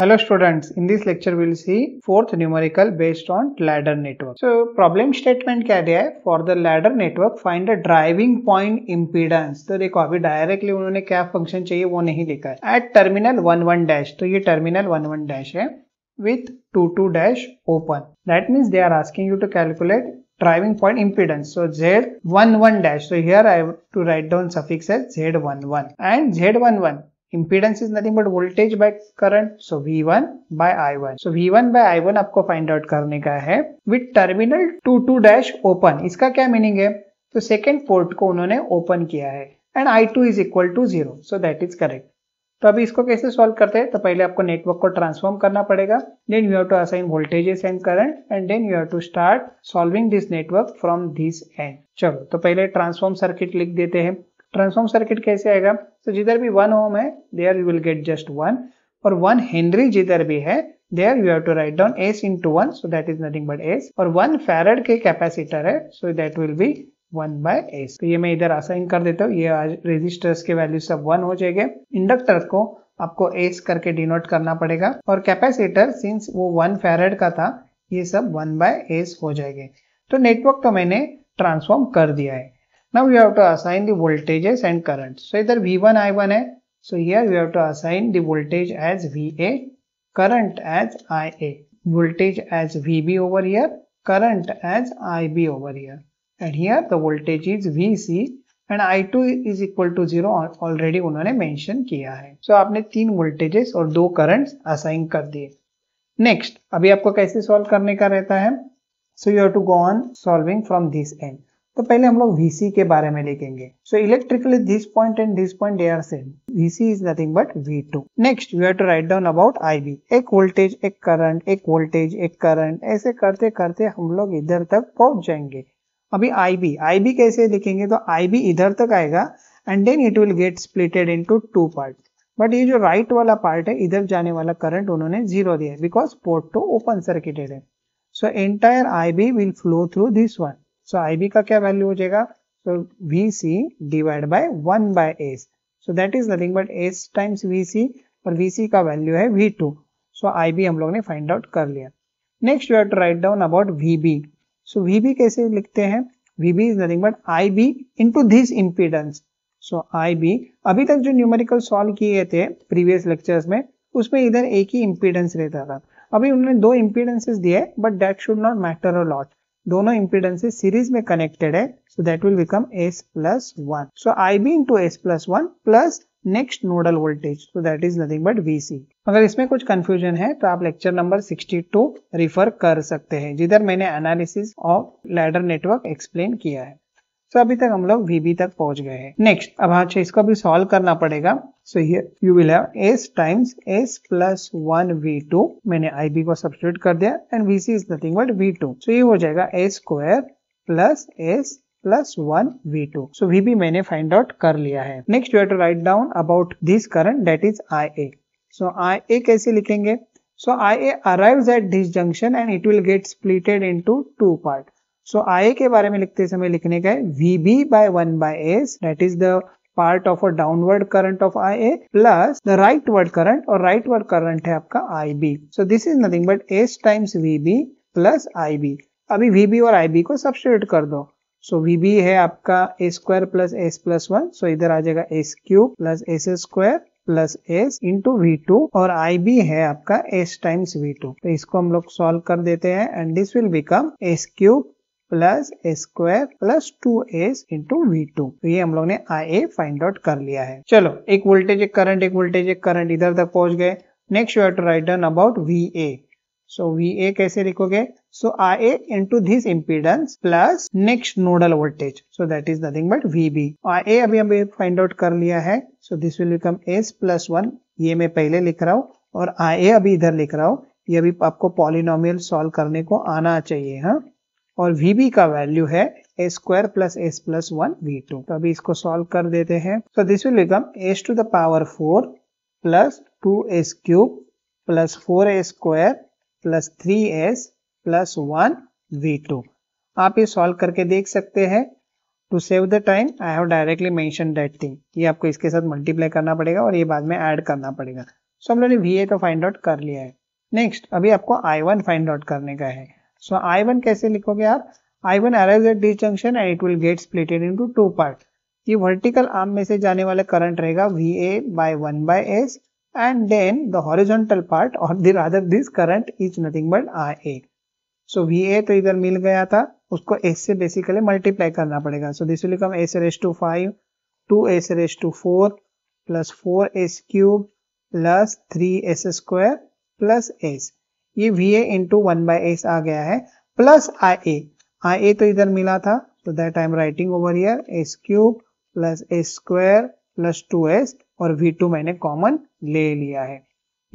Hello students, in this lecture we will see fourth numerical based on ladder network. So problem statement क्या दिया है for the ladder network find the driving point impedance. तो देखो अभी directly उन्होंने क्या function चाहिए वो नहीं लिखा है at terminal 11 dash तो ये terminal 11 dash है with 22 dash open. That means they are asking you to calculate driving point impedance. So Z11 dash. So here I have to write down suffix as Z11 and Z11 voltage by current so V one by I v1 so i1 one v1 I i1 आपको find out करने का है with terminal two two dash open इसका क्या meaning है तो second port को उन्होंने ओपन किया है and I two is equal to zero so that is correct तो अभी इसको कैसे सॉल्व करते हैं तो पहले आपको नेटवर्क को ट्रांसफॉर्म करना पड़ेगा then you have to assign voltages and current and then you have to start solving this network from this end चलो तो पहले ट्रांसफॉर्म सर्किट लिख देते हैं ट्रांसफॉर्म सर्किट कैसे आएगा तो जिधर भी वन ओम है there you will get just one और वन हेनरी जिधर भी है there you have to write down s into one so that is nothing but s और वन फेरड के कैपेसिटर है so that will be one by s तो ये मैं इधर असाइन कर देता हूँ ये आज रेजिस्टर्स के वैल्यू सब वन हो जाएंगे इंडक्टर को आपको एस करके डिनोट करना पड़ेगा और कैपेसिटर सिंस वो वन फेरड का था ये सब वन बाय एस हो जाएंगे तो नेटवर्क तो मैंने ट्रांसफॉर्म कर दिया है Now we have to assign the voltages and currents. So either V1 I1 है. So here we have to assign the voltage as VA, current as IA, voltage as VB over here, current as IB over here. And here the voltage is VC and I two is equal to zero already उन्होंने mention किया है so, आपने तीन voltages और दो currents assign कर दिए next अभी आपको कैसे solve करने का रहता है so you have to go on solving from this end तो पहले हम लोग VC के बारे में लिखेंगे so electrically this point and this point they are same VC is nothing but V2 next we have to write down about IB एक voltage एक करंट एक वोल्टेज एक करंट ऐसे करते करते हम लोग इधर तक पहुंच जाएंगे अभी IB IB कैसे लिखेंगे तो IB इधर तक आएगा and then it will get splitted into two part but ये जो राइट वाला पार्ट है इधर जाने वाला करंट उन्होंने जीरो दिया because port two open circuited है so entire I B will flow through this one so I B का क्या वैल्यू हो जाएगा so V C divide by one by s so that is nothing but s times V C और V C का value है V two so I B हम लोग ने फाइंड आउट कर लिया next you have to write down about we B so V B कैसे लिखते हैं V B is nothing but I B to this impedance so I B अभी तक जो न्यूमेरिकल सॉल्व किए थे प्रीवियस लेक्चर्स में उसमें इधर एक ही इम्पीडेंस रहता था अभी उन्होंने दो इम्पीडेंसेस दिए but that should not matter a lot दोनों इम्पीडेंसेज सीरीज में कनेक्टेड है so that will become s plus one so I B into s plus one plus next nodal voltage so that is nothing but VC अगर इसमें कुछ confusion है तो आप lecture number 62 refer कर सकते हैं जिधर मैंने analysis of ladder network explain किया है सो अभी तक हम लोग वीबी तक पहुंच गए हैं नेक्स्ट अब अच्छा इसको भी सॉल्व करना पड़ेगा so here you will have s times s plus one V two मैंने आई बी को सब्सिट्यूट कर दिया and V C is nothing but V two so ये हो जाएगा s square plus s plus one V two so V B मैंने find out कर लिया है next you have to write down about this current that is I A so I A कैसे लिखेंगे सो I A arrives at this junction and it will get splitted into two part so I के बारे में लिखते समय लिखने का है V B by one by s that is the part of a downward current of I A plus the rightward current और rightward current है आपका I B so this is nothing but s times V B plus I B अभी we B और I B को substitute कर दो सो V B है आपका a square plus s plus one so इधर आ जाएगा s cube plus s square plus s into V two और आई बी है आपका एस टाइम्स वी टू तो इसको हम लोग सॉल्व कर देते हैं and this will become s cube plus a square plus two s into V two ये हम लोग ने आई ए फाइंड आउट कर लिया है चलो एक वोल्टेज एक करंट एक वोल्टेज एक करंट इधर तक पहुंच गए next you have to write down about V A so V A कैसे लिखोगे so I A into this impedance plus next nodal voltage so that is nothing but V B I A अभी हमें find out कर लिया है so this will become s plus one ये मैं पहले लिख रहा हूँ और आई ए अभी इधर लिख रहा हूँ ये अभी आपको पॉलिनोमियल सॉल्व करने को आना चाहिए हाँ और वी का वैल्यू है a square plus s plus one V two तो अभी इसको सॉल्व कर देते हैं तो this will become s to the power four plus two s cube plus four a square plus three s plus one V two आप ये solve करके देख सकते हैं to save the time I have directly mention that thing ये आपको इसके साथ मल्टीप्लाई करना पड़ेगा और ये बाद में ऐड करना पड़ेगा सो हम लोगों ने वी ए तो फाइंड आउट कर लिया है नेक्स्ट अभी आपको आई वन फाइंड आउट करने का है सो आई वन कैसे लिखोगे आप I one arise at this junction and it will get splitted into two part ये वर्टिकल आर्म में से जाने वाला करंट रहेगा V A by one by s and then the horizontal part और the rather this current is nothing but R A so V A तो इधर मिल गया था उसको एस से बेसिकली मल्टीप्लाई करना पड़ेगा so this will come s raise to five two s raise to four plus four s cube plus three s square plus s ये V A into one by s आ गया है plus आई ए आई ए तो इधर मिला था तो that I am writing over here s cube plus s square plus two s और वी टू मैंने कॉमन ले लिया है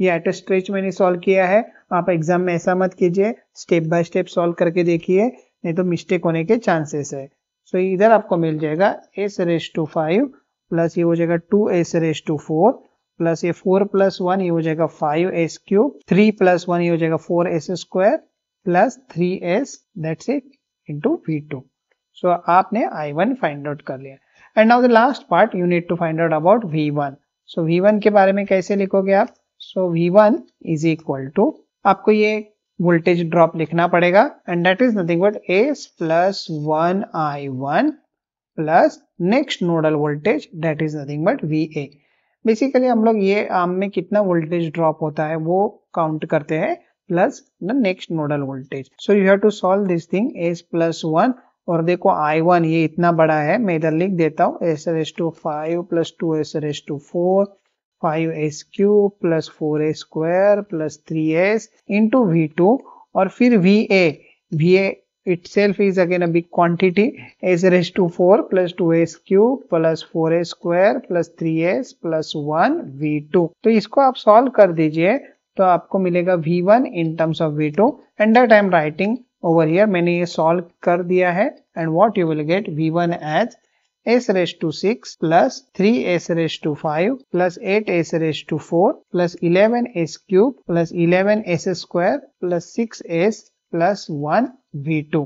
ये एट स्ट्रेच मैंने सॉल्व किया है आप एग्जाम में ऐसा मत कीजिए स्टेप बाय स्टेप सॉल्व करके देखिए नहीं तो मिस्टेक होने के चांसेस है सो so, इधर आपको मिल जाएगा s raise to five plus ये हो जाएगा two s raise to four plus ये फोर प्लस वन ये हो जाएगा five s cube three plus one ये हो जाएगा four s square plus three s that's it into V two so आपने आई वन फाइंड आउट कर लिया and now the last part you need to find out about V one so V one के बारे में कैसे लिखोगे आप so V one is equal to आपको ये वोल्टेज ड्रॉप लिखना पड़ेगा and that is nothing but s plus one I one plus next nodal voltage that is nothing but V A basically हम लोग ये आम में कितना वोल्टेज ड्रॉप होता है वो काउंट करते हैं plus the next nodal voltage so you have to solve this thing s plus one और देखो आई वन ये इतना बड़ा है मैं इधर लिख देता हूँ s s to five plus two s s to four five s cube plus four a square plus three s into V two और फिर V A V A itself is again a big quantity s raised to 4 plus 2s cube plus 4a square plus 3s plus 1 v2 तो इसको आप solve कर दीजिए तो आपको मिलेगा v1 in terms of v2 and that I am writing over here मैंने ये सॉल्व कर दिया है and what you will get v1 as s raised to 6 plus 3 s raised to 5 plus 8 s raised to 4 plus 11 s cube plus 11 s square plus 6 s plus one V two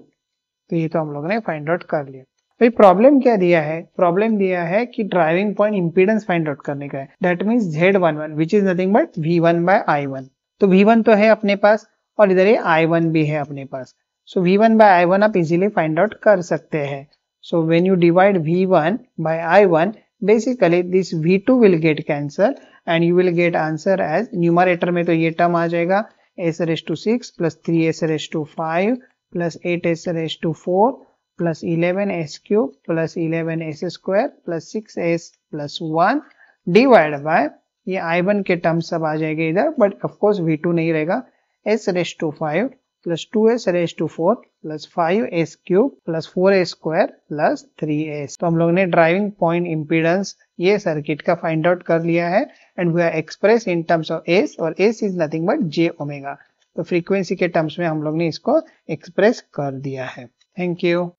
तो ये तो हम लोगों ने find out कर लिया भाई तो प्रॉब्लम क्या दिया है प्रॉब्लम दिया है कि driving point impedance find out करने का है that means Z one one which is nothing but V one by I one तो वी वन तो है अपने पास और इधर ये आई वन भी है अपने पास so V one by I one आप इजिली फाइंड आउट कर सकते हैं so when you divide V one by I one basically this V two will get cancel and you will get answer as numerator में तो ये term आ जाएगा s s to six plus three s s to five plus eight s raise to four plus eleven s cube plus eleven S square plus six s plus one divide by ये I one के term सब आ जाएंगे इधर but of course we two नहीं रहेगा s raise to five plus two s raise to four plus five s cube plus four s square plus three s तो हम लोग ने ड्राइविंग पॉइंट इम्पीडेंस ये सर्किट का फाइंड आउट कर लिया है and we are express in terms of s और s is nothing but j omega तो फ्रीक्वेंसी के टर्म्स में हम लोग ने इसको एक्सप्रेस कर दिया है थैंक यू